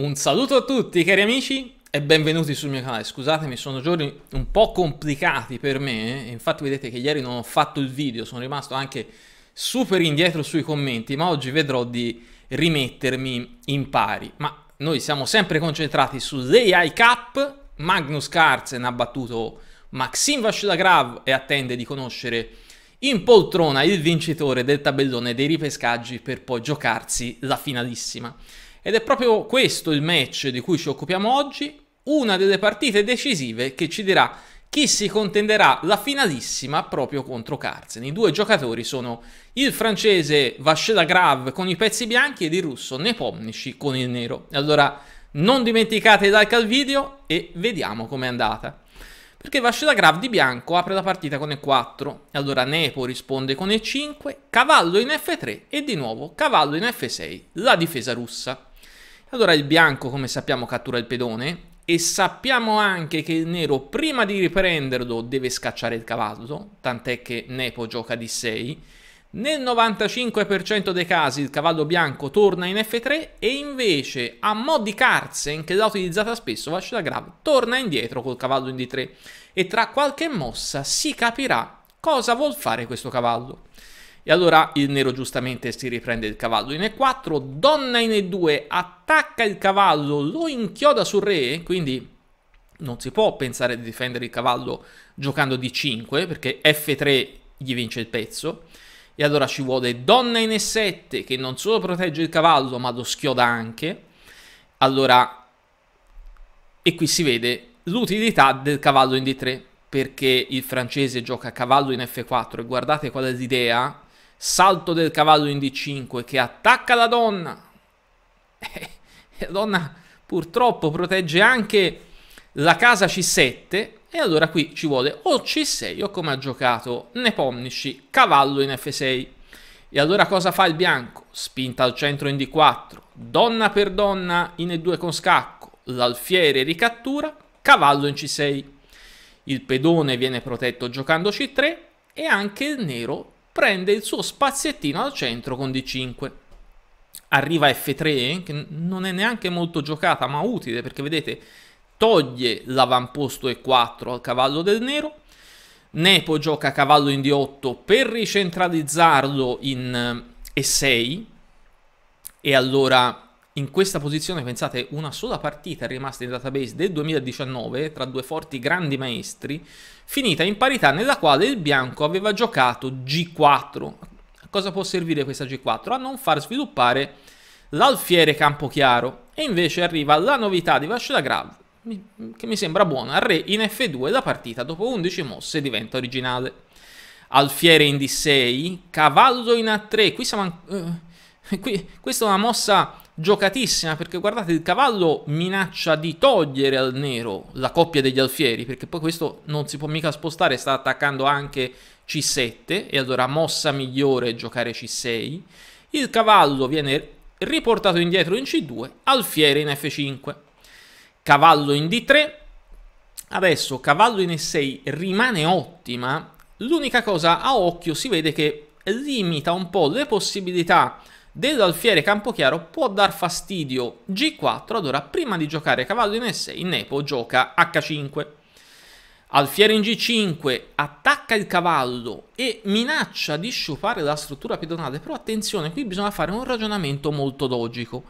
Un saluto a tutti cari amici e benvenuti sul mio canale. Scusatemi, sono giorni un po' complicati per me, eh. infatti vedete che ieri non ho fatto il video, sono rimasto anche super indietro sui commenti, ma oggi vedrò di rimettermi in pari. Ma noi siamo sempre concentrati sull'AI Cup, Magnus Carlsen ha battuto Maxim Vashdagrav e attende di conoscere in poltrona il vincitore del tabellone dei ripescaggi per poi giocarsi la finalissima. Ed è proprio questo il match di cui ci occupiamo oggi, una delle partite decisive che ci dirà chi si contenderà la finalissima proprio contro Carzen. I due giocatori sono il francese Vachela Grav con i pezzi bianchi ed il russo Nepomnici con il nero. Allora non dimenticate il like al video e vediamo com'è andata. Perché Vachela Grav di bianco apre la partita con E4, allora Nepo risponde con E5, cavallo in F3 e di nuovo cavallo in F6, la difesa russa. Allora il bianco, come sappiamo, cattura il pedone e sappiamo anche che il nero prima di riprenderlo deve scacciare il cavallo, tant'è che Nepo gioca di 6. Nel 95% dei casi il cavallo bianco torna in F3 e invece a mo' di Carzen, che l'ha utilizzata spesso, Vascila Grav, torna indietro col cavallo in D3 e tra qualche mossa si capirà cosa vuol fare questo cavallo. E allora il nero giustamente si riprende il cavallo in E4, donna in E2, attacca il cavallo, lo inchioda sul re, quindi non si può pensare di difendere il cavallo giocando D5, perché F3 gli vince il pezzo. E allora ci vuole donna in E7, che non solo protegge il cavallo, ma lo schioda anche. Allora, e qui si vede l'utilità del cavallo in D3, perché il francese gioca cavallo in F4, e guardate qual è l'idea salto del cavallo in D5 che attacca la donna. E eh, la donna purtroppo protegge anche la casa C7 e allora qui ci vuole o C6 o come ha giocato Nepomnici, cavallo in F6. E allora cosa fa il bianco? Spinta al centro in D4, donna per donna in E2 con scacco, l'alfiere ricattura, cavallo in C6. Il pedone viene protetto giocando C3 e anche il nero prende il suo spaziettino al centro con D5. Arriva F3, che non è neanche molto giocata ma utile perché vedete toglie l'avamposto E4 al cavallo del nero, Nepo gioca cavallo in D8 per ricentralizzarlo in E6 eh, e allora in questa posizione, pensate, una sola partita è rimasta in database del 2019 tra due forti grandi maestri, finita in parità nella quale il bianco aveva giocato G4. A cosa può servire questa G4? A non far sviluppare l'alfiere Campochiaro. E invece arriva la novità di da Grav, che mi sembra buona. re in F2 la partita dopo 11 mosse diventa originale. Alfiere in D6, cavallo in A3. Qui siamo... Uh, qui, questa è una mossa giocatissima perché guardate il cavallo minaccia di togliere al nero la coppia degli alfieri perché poi questo non si può mica spostare sta attaccando anche c7 e allora mossa migliore è giocare c6 il cavallo viene riportato indietro in c2 alfiere in f5 cavallo in d3 adesso cavallo in e6 rimane ottima l'unica cosa a occhio si vede che limita un po' le possibilità del alfiere Campochiaro può dar fastidio G4, allora prima di giocare cavallo in S in Nepo gioca H5. Alfiere in G5 attacca il cavallo e minaccia di sciupare la struttura pedonale, però attenzione, qui bisogna fare un ragionamento molto logico.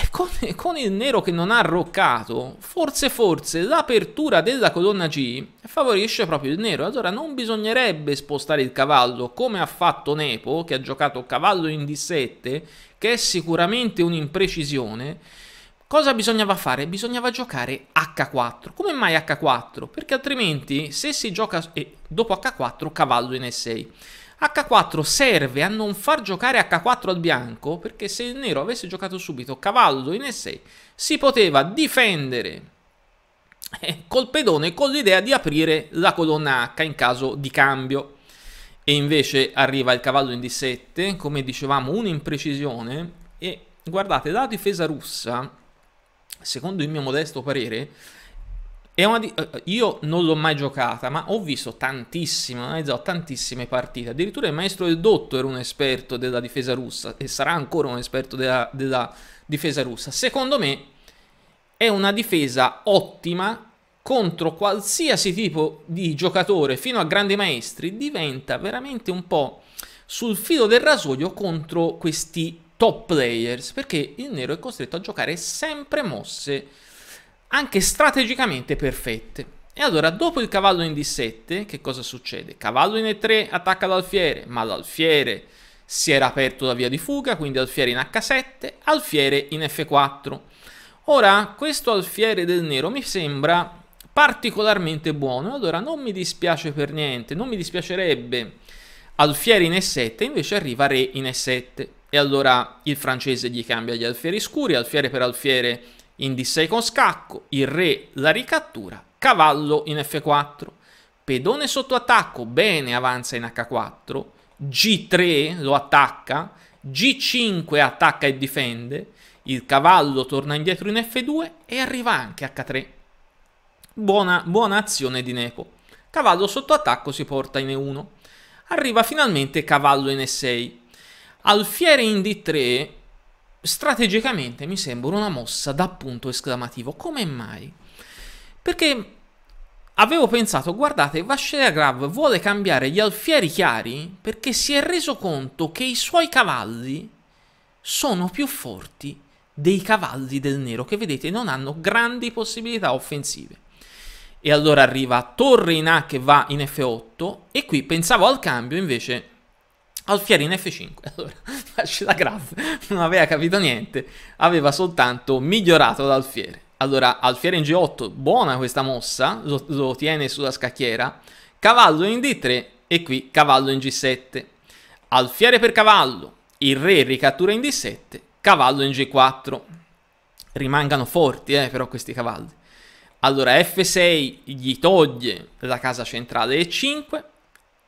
E con, con, il nero che non ha roccato, forse forse l'apertura della colonna G favorisce proprio il nero. Allora non bisognerebbe spostare il cavallo come ha fatto Nepo, che ha giocato cavallo in D7, che è sicuramente un'imprecisione. Cosa bisognava fare? Bisognava giocare H4. Come mai H4? Perché altrimenti se si gioca eh, dopo H4 cavallo in E6. H4 serve a non far giocare H4 al bianco perché se il nero avesse giocato subito cavallo in E6 si poteva difendere eh, col pedone con l'idea di aprire la colonna H in caso di cambio. E invece arriva il cavallo in D7, come dicevamo un'imprecisione e guardate la difesa russa, secondo il mio modesto parere, di- eh, io non l'ho mai giocata, ma ho visto tantissime, analizzato tantissime partite. Addirittura il maestro del Dotto era un esperto della difesa russa e sarà ancora un esperto della, della difesa russa. Secondo me è una difesa ottima contro qualsiasi tipo di giocatore fino a grandi maestri. Diventa veramente un po' sul filo del rasoio contro questi top players perché il nero è costretto a giocare sempre mosse anche strategicamente perfette. E allora, dopo il cavallo in D7, che cosa succede? Cavallo in E3 attacca l'alfiere, ma l'alfiere si era aperto la via di fuga, quindi alfiere in H7, alfiere in F4. Ora, questo alfiere del nero mi sembra particolarmente buono, allora non mi dispiace per niente, non mi dispiacerebbe alfiere in E7, invece arriva re in E7. E allora il francese gli cambia gli alfieri scuri, alfiere per alfiere in d 6 con scacco, il re la ricattura, cavallo in F4, pedone sotto attacco, bene avanza in H4, G3 lo attacca, G5 attacca e difende, il cavallo torna indietro in F2 e arriva anche H3. Buona, buona azione di Nepo. Cavallo sotto attacco si porta in E1. Arriva finalmente cavallo in E6. Alfiere in D3 strategicamente mi sembra una mossa da punto esclamativo. Come mai? Perché avevo pensato, guardate, Grav vuole cambiare gli alfieri chiari perché si è reso conto che i suoi cavalli sono più forti dei cavalli del nero, che vedete non hanno grandi possibilità offensive. E allora arriva Torre in A che va in F8 e qui pensavo al cambio, invece Alfieri in F5, allora, facci la graf, non aveva capito niente, aveva soltanto migliorato l'Alfiere. Allora, Alfiere in G8, buona questa mossa, lo, lo tiene sulla scacchiera, cavallo in D3 e qui cavallo in G7. Alfiere per cavallo, il re ricattura in D7, cavallo in G4. Rimangano forti, eh, però, questi cavalli. Allora, F6 gli toglie la casa centrale E5,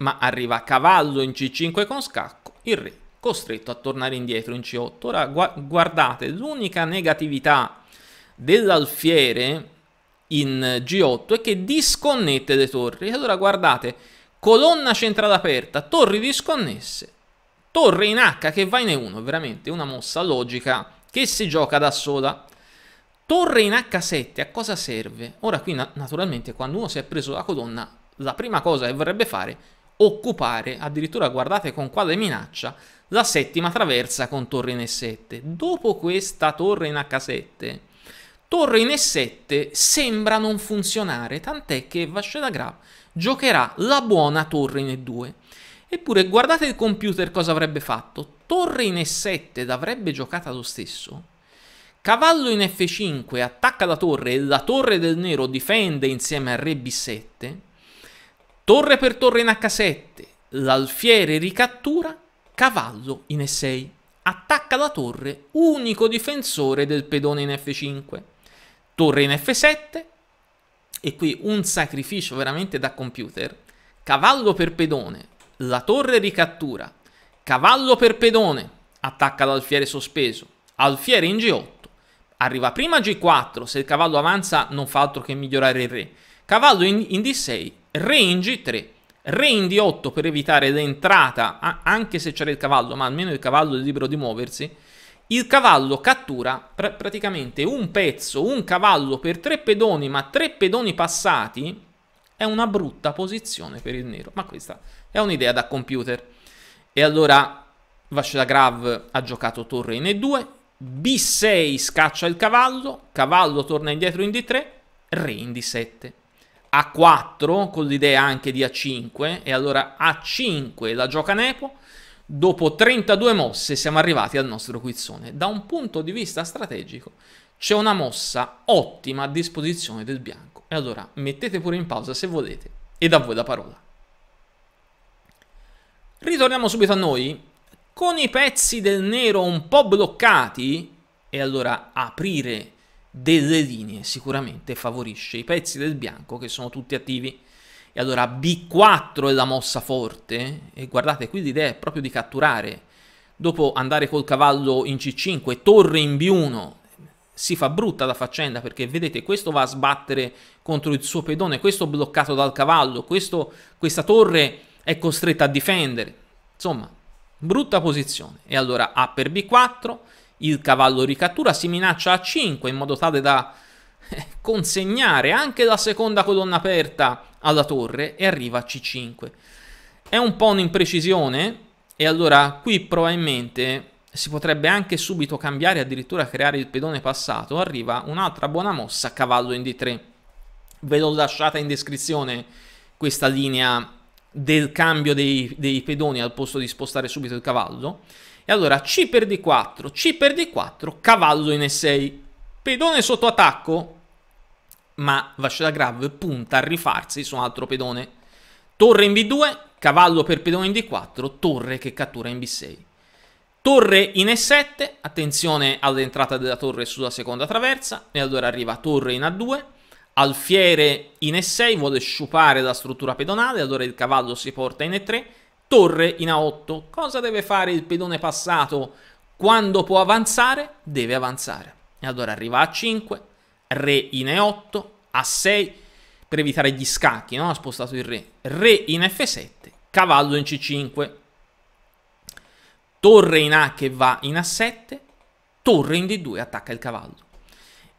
ma arriva a cavallo in C5 con scacco, il re costretto a tornare indietro in C8. Ora guardate, l'unica negatività dell'alfiere in G8 è che disconnette le torri. Allora guardate, colonna centrale aperta, torri disconnesse, torre in H che va in E1, veramente una mossa logica che si gioca da sola. Torre in H7 a cosa serve? Ora qui naturalmente quando uno si è preso la colonna la prima cosa che vorrebbe fare è occupare, addirittura guardate con quale minaccia, la settima traversa con torre in E7. Dopo questa torre in H7, torre in E7 sembra non funzionare, tant'è che Vascena Grab giocherà la buona torre in E2. Eppure guardate il computer cosa avrebbe fatto. Torre in E7 l'avrebbe giocata lo stesso. Cavallo in F5 attacca la torre e la torre del nero difende insieme a Re B7 torre per torre in H7, l'alfiere ricattura, cavallo in E6. Attacca la torre, unico difensore del pedone in F5. Torre in F7, e qui un sacrificio veramente da computer. Cavallo per pedone, la torre ricattura, cavallo per pedone, attacca l'alfiere sospeso, alfiere in G8, arriva prima G4, se il cavallo avanza non fa altro che migliorare il re, cavallo in, in D6, range 3, rendi 8 per evitare l'entrata, anche se c'era il cavallo, ma almeno il cavallo è libero di muoversi, il cavallo cattura pr- praticamente un pezzo, un cavallo per tre pedoni, ma tre pedoni passati è una brutta posizione per il nero, ma questa è un'idea da computer. E allora Grav ha giocato torre in E2, B6 scaccia il cavallo, cavallo torna indietro in D3, re in D7. A4 con l'idea anche di A5 e allora A5 la gioca Nepo. Dopo 32 mosse siamo arrivati al nostro quizzone. Da un punto di vista strategico c'è una mossa ottima a disposizione del bianco. E allora mettete pure in pausa se volete e da voi la parola. Ritorniamo subito a noi con i pezzi del nero un po' bloccati e allora aprire delle linee sicuramente favorisce i pezzi del bianco che sono tutti attivi. E allora B4 è la mossa forte e guardate qui l'idea è proprio di catturare. Dopo andare col cavallo in C5, torre in B1, si fa brutta la faccenda perché vedete questo va a sbattere contro il suo pedone, questo bloccato dal cavallo, questo, questa torre è costretta a difendere. Insomma, brutta posizione. E allora A per B4, il cavallo ricattura, si minaccia a 5 in modo tale da eh, consegnare anche la seconda colonna aperta alla torre e arriva a C5. È un po' un'imprecisione e allora qui probabilmente si potrebbe anche subito cambiare, addirittura creare il pedone passato, arriva un'altra buona mossa, cavallo in D3. Ve l'ho lasciata in descrizione questa linea del cambio dei, dei pedoni al posto di spostare subito il cavallo. E allora C per D4, C per D4, cavallo in E6. Pedone sotto attacco, ma Vashdagrav punta a rifarsi su un altro pedone. Torre in B2, cavallo per pedone in D4, torre che cattura in B6. Torre in E7, attenzione all'entrata della torre sulla seconda traversa, e allora arriva torre in A2, alfiere in E6, vuole sciupare la struttura pedonale, allora il cavallo si porta in E3, torre in A8. Cosa deve fare il pedone passato? Quando può avanzare, deve avanzare. E allora arriva A5, re in E8, A6, per evitare gli scacchi, no? ha spostato il re. Re in F7, cavallo in C5. Torre in A che va in A7, torre in D2 attacca il cavallo.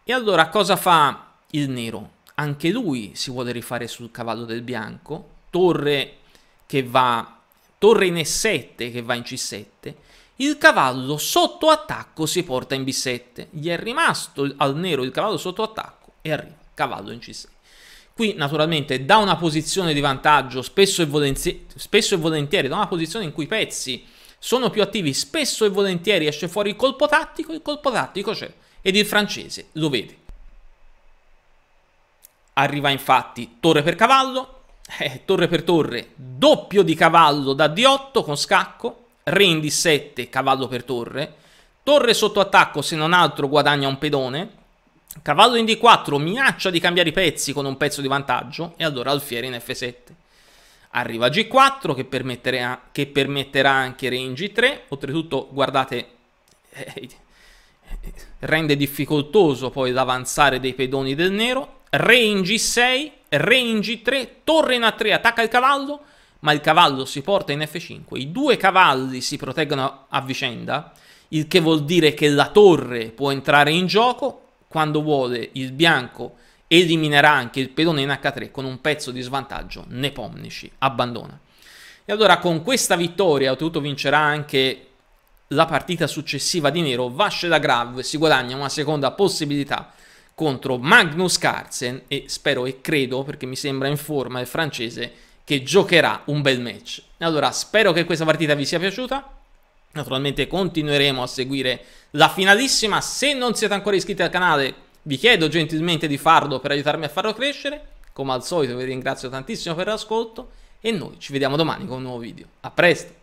E allora cosa fa il nero? Anche lui si vuole rifare sul cavallo del bianco, torre che va torre in E7 che va in C7, il cavallo sotto attacco si porta in B7. Gli è rimasto al nero il cavallo sotto attacco e arriva cavallo in C6. Qui naturalmente da una posizione di vantaggio, spesso e, volentieri, spesso e volentieri da una posizione in cui i pezzi sono più attivi, spesso e volentieri esce fuori il colpo tattico, il colpo tattico c'è ed il francese lo vede. Arriva infatti torre per cavallo, eh, torre per torre, doppio di cavallo da D8 con scacco, re in D7, cavallo per torre, torre sotto attacco se non altro guadagna un pedone, cavallo in D4 minaccia di cambiare i pezzi con un pezzo di vantaggio e allora alfiere in F7. Arriva G4 che permetterà, che permetterà anche re in G3, oltretutto guardate... Eh, rende difficoltoso poi l'avanzare dei pedoni del nero, re in G6 Re in G3, torre in A3, attacca il cavallo, ma il cavallo si porta in F5. I due cavalli si proteggono a vicenda, il che vuol dire che la torre può entrare in gioco quando vuole il bianco eliminerà anche il pedone in H3 con un pezzo di svantaggio, Nepomnici abbandona. E allora con questa vittoria Ottuto vincerà anche la partita successiva di nero, Vasce da Grav si guadagna una seconda possibilità contro Magnus Carlsen e spero e credo, perché mi sembra in forma il francese, che giocherà un bel match. Allora spero che questa partita vi sia piaciuta. Naturalmente continueremo a seguire la finalissima. Se non siete ancora iscritti al canale, vi chiedo gentilmente di farlo per aiutarmi a farlo crescere. Come al solito vi ringrazio tantissimo per l'ascolto e noi ci vediamo domani con un nuovo video. A presto!